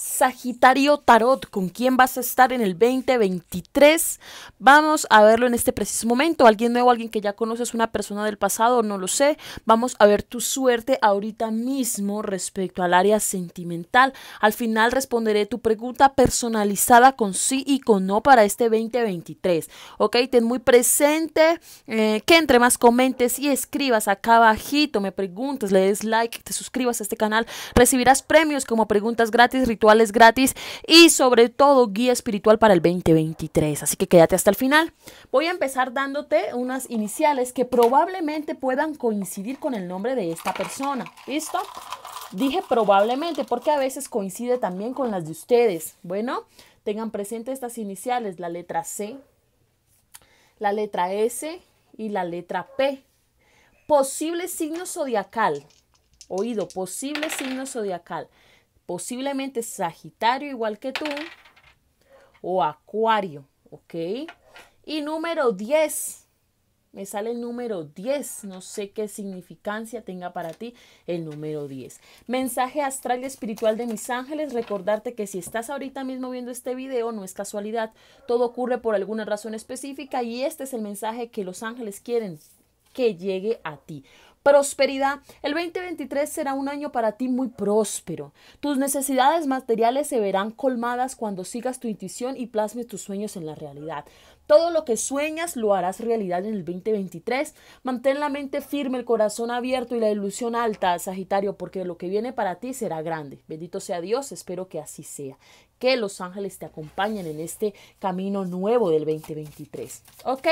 Sagitario Tarot, ¿con quién vas a estar en el 2023? Vamos a verlo en este preciso momento. Alguien nuevo, alguien que ya conoces, una persona del pasado, no lo sé. Vamos a ver tu suerte ahorita mismo respecto al área sentimental. Al final responderé tu pregunta personalizada con sí y con no para este 2023. Ok, ten muy presente eh, que entre más comentes y escribas acá bajito, me preguntes, le des like, te suscribas a este canal, recibirás premios como preguntas gratis, rituales es gratis y sobre todo guía espiritual para el 2023. Así que quédate hasta el final. Voy a empezar dándote unas iniciales que probablemente puedan coincidir con el nombre de esta persona. ¿Listo? Dije probablemente porque a veces coincide también con las de ustedes. Bueno, tengan presente estas iniciales, la letra C, la letra S y la letra P. Posible signo zodiacal. Oído, posible signo zodiacal posiblemente Sagitario igual que tú o Acuario, ¿ok? Y número 10, me sale el número 10, no sé qué significancia tenga para ti el número 10. Mensaje astral y espiritual de mis ángeles, recordarte que si estás ahorita mismo viendo este video no es casualidad, todo ocurre por alguna razón específica y este es el mensaje que los ángeles quieren que llegue a ti. Prosperidad. El 2023 será un año para ti muy próspero. Tus necesidades materiales se verán colmadas cuando sigas tu intuición y plasmes tus sueños en la realidad. Todo lo que sueñas lo harás realidad en el 2023. Mantén la mente firme, el corazón abierto y la ilusión alta, Sagitario, porque lo que viene para ti será grande. Bendito sea Dios, espero que así sea. Que los ángeles te acompañen en este camino nuevo del 2023. ¿Ok?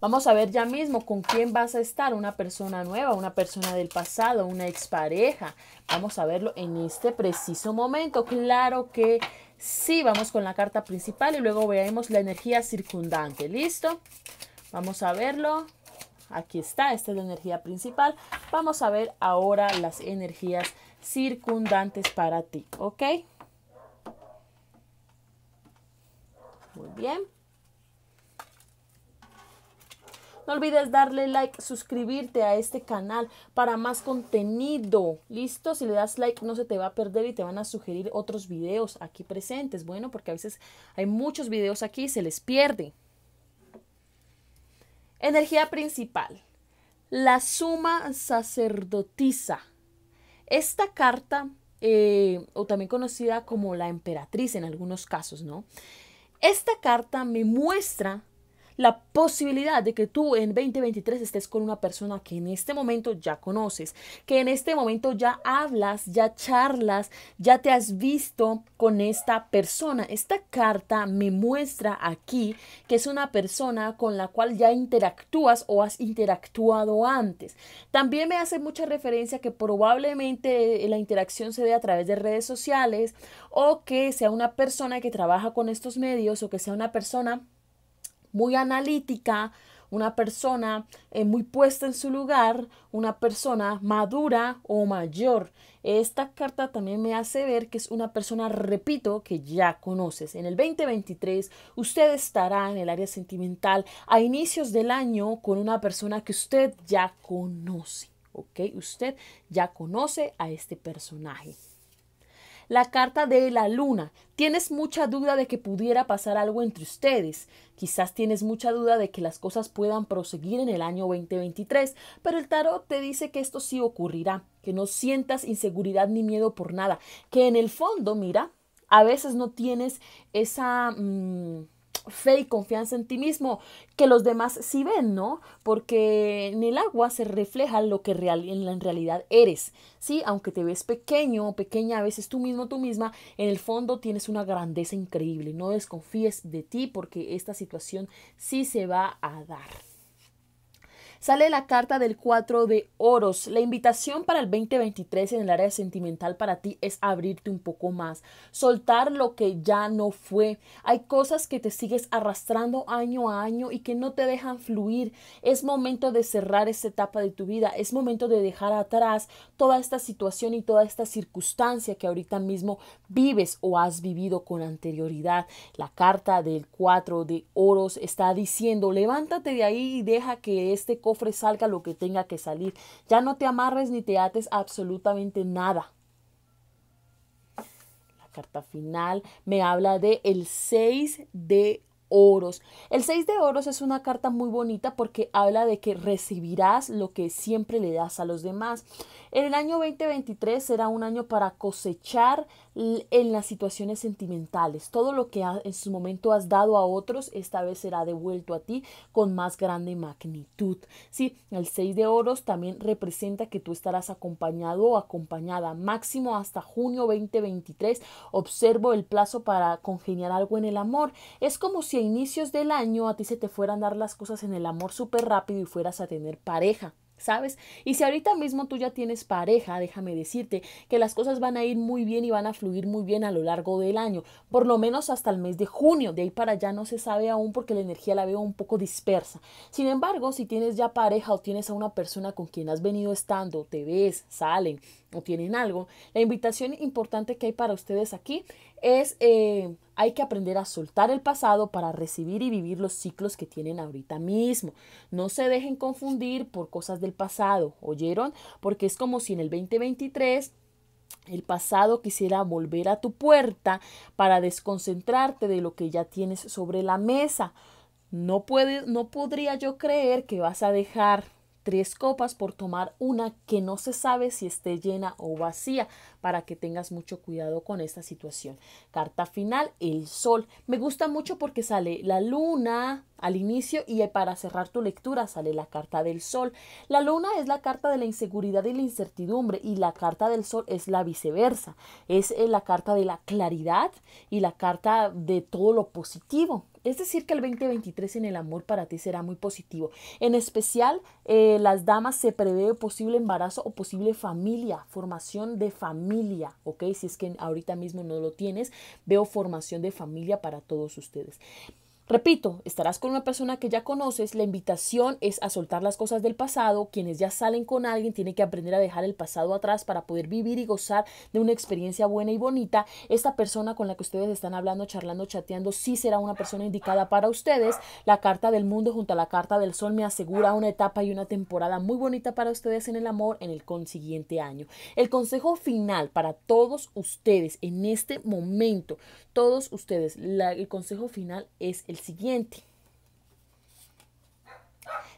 Vamos a ver ya mismo con quién vas a estar, una persona nueva, una persona del pasado, una expareja. Vamos a verlo en este preciso momento. Claro que sí, vamos con la carta principal y luego veamos la energía circundante. ¿Listo? Vamos a verlo. Aquí está, esta es la energía principal. Vamos a ver ahora las energías circundantes para ti, ¿ok? Muy bien. No olvides darle like, suscribirte a este canal para más contenido. ¿Listo? Si le das like no se te va a perder y te van a sugerir otros videos aquí presentes. Bueno, porque a veces hay muchos videos aquí y se les pierde. Energía principal. La suma sacerdotisa. Esta carta, eh, o también conocida como la emperatriz en algunos casos, ¿no? Esta carta me muestra la posibilidad de que tú en 2023 estés con una persona que en este momento ya conoces, que en este momento ya hablas, ya charlas, ya te has visto con esta persona. Esta carta me muestra aquí que es una persona con la cual ya interactúas o has interactuado antes. También me hace mucha referencia que probablemente la interacción se dé a través de redes sociales o que sea una persona que trabaja con estos medios o que sea una persona muy analítica, una persona eh, muy puesta en su lugar, una persona madura o mayor. Esta carta también me hace ver que es una persona, repito, que ya conoces. En el 2023 usted estará en el área sentimental a inicios del año con una persona que usted ya conoce. ¿Ok? Usted ya conoce a este personaje. La carta de la luna. Tienes mucha duda de que pudiera pasar algo entre ustedes. Quizás tienes mucha duda de que las cosas puedan proseguir en el año 2023, pero el tarot te dice que esto sí ocurrirá, que no sientas inseguridad ni miedo por nada, que en el fondo, mira, a veces no tienes esa... Mm, fe y confianza en ti mismo que los demás sí ven, ¿no? Porque en el agua se refleja lo que en realidad eres, ¿sí? Aunque te ves pequeño o pequeña, a veces tú mismo, tú misma, en el fondo tienes una grandeza increíble. No desconfíes de ti porque esta situación sí se va a dar. Sale la carta del 4 de oros. La invitación para el 2023 en el área sentimental para ti es abrirte un poco más, soltar lo que ya no fue. Hay cosas que te sigues arrastrando año a año y que no te dejan fluir. Es momento de cerrar esta etapa de tu vida, es momento de dejar atrás toda esta situación y toda esta circunstancia que ahorita mismo vives o has vivido con anterioridad. La carta del 4 de oros está diciendo, levántate de ahí y deja que este cofre salga lo que tenga que salir. Ya no te amarres ni te ates absolutamente nada. La carta final me habla de el 6 de oros. El 6 de oros es una carta muy bonita porque habla de que recibirás lo que siempre le das a los demás. en El año 2023 será un año para cosechar en las situaciones sentimentales. Todo lo que en su momento has dado a otros, esta vez será devuelto a ti con más grande magnitud. Sí, el 6 de oros también representa que tú estarás acompañado o acompañada máximo hasta junio 2023. Observo el plazo para congeniar algo en el amor. Es como si inicios del año a ti se te fueran dar las cosas en el amor súper rápido y fueras a tener pareja. ¿Sabes? Y si ahorita mismo tú ya tienes pareja, déjame decirte que las cosas van a ir muy bien y van a fluir muy bien a lo largo del año, por lo menos hasta el mes de junio, de ahí para allá no se sabe aún porque la energía la veo un poco dispersa. Sin embargo, si tienes ya pareja o tienes a una persona con quien has venido estando, te ves, salen o tienen algo, la invitación importante que hay para ustedes aquí es eh, hay que aprender a soltar el pasado para recibir y vivir los ciclos que tienen ahorita mismo. No se dejen confundir por cosas del pasado, ¿oyeron? Porque es como si en el 2023 el pasado quisiera volver a tu puerta para desconcentrarte de lo que ya tienes sobre la mesa. No, puede, no podría yo creer que vas a dejar tres copas por tomar una que no se sabe si esté llena o vacía, para que tengas mucho cuidado con esta situación. Carta final, el sol. Me gusta mucho porque sale la luna al inicio y para cerrar tu lectura sale la carta del sol. La luna es la carta de la inseguridad y la incertidumbre y la carta del sol es la viceversa. Es eh, la carta de la claridad y la carta de todo lo positivo. Es decir, que el 2023 en el amor para ti será muy positivo. En especial, eh, las damas se prevé posible embarazo o posible familia, formación de familia, ¿ok? Si es que ahorita mismo no lo tienes, veo formación de familia para todos ustedes. Repito, estarás con una persona que ya conoces, la invitación es a soltar las cosas del pasado, quienes ya salen con alguien tienen que aprender a dejar el pasado atrás para poder vivir y gozar de una experiencia buena y bonita. Esta persona con la que ustedes están hablando, charlando, chateando, sí será una persona indicada para ustedes. La carta del mundo junto a la carta del sol me asegura una etapa y una temporada muy bonita para ustedes en el amor en el consiguiente año. El consejo final para todos ustedes en este momento, todos ustedes, el consejo final es el siguiente.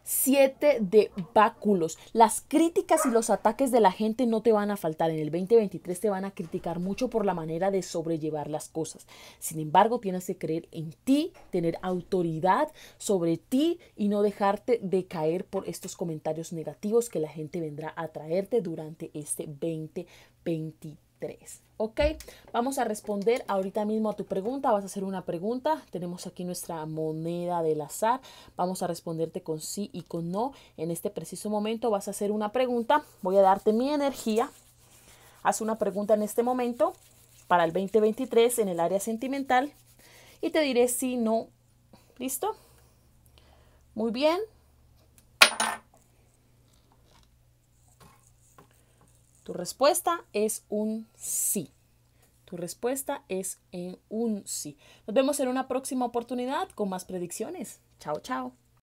Siete de báculos. Las críticas y los ataques de la gente no te van a faltar. En el 2023 te van a criticar mucho por la manera de sobrellevar las cosas. Sin embargo, tienes que creer en ti, tener autoridad sobre ti y no dejarte de caer por estos comentarios negativos que la gente vendrá a traerte durante este 2023. ¿Ok? Vamos a responder ahorita mismo a tu pregunta. Vas a hacer una pregunta. Tenemos aquí nuestra moneda del azar. Vamos a responderte con sí y con no. En este preciso momento vas a hacer una pregunta. Voy a darte mi energía. Haz una pregunta en este momento para el 2023 en el área sentimental y te diré si no. ¿Listo? Muy bien. Tu respuesta es un sí. Tu respuesta es en un sí. Nos vemos en una próxima oportunidad con más predicciones. Chao, chao.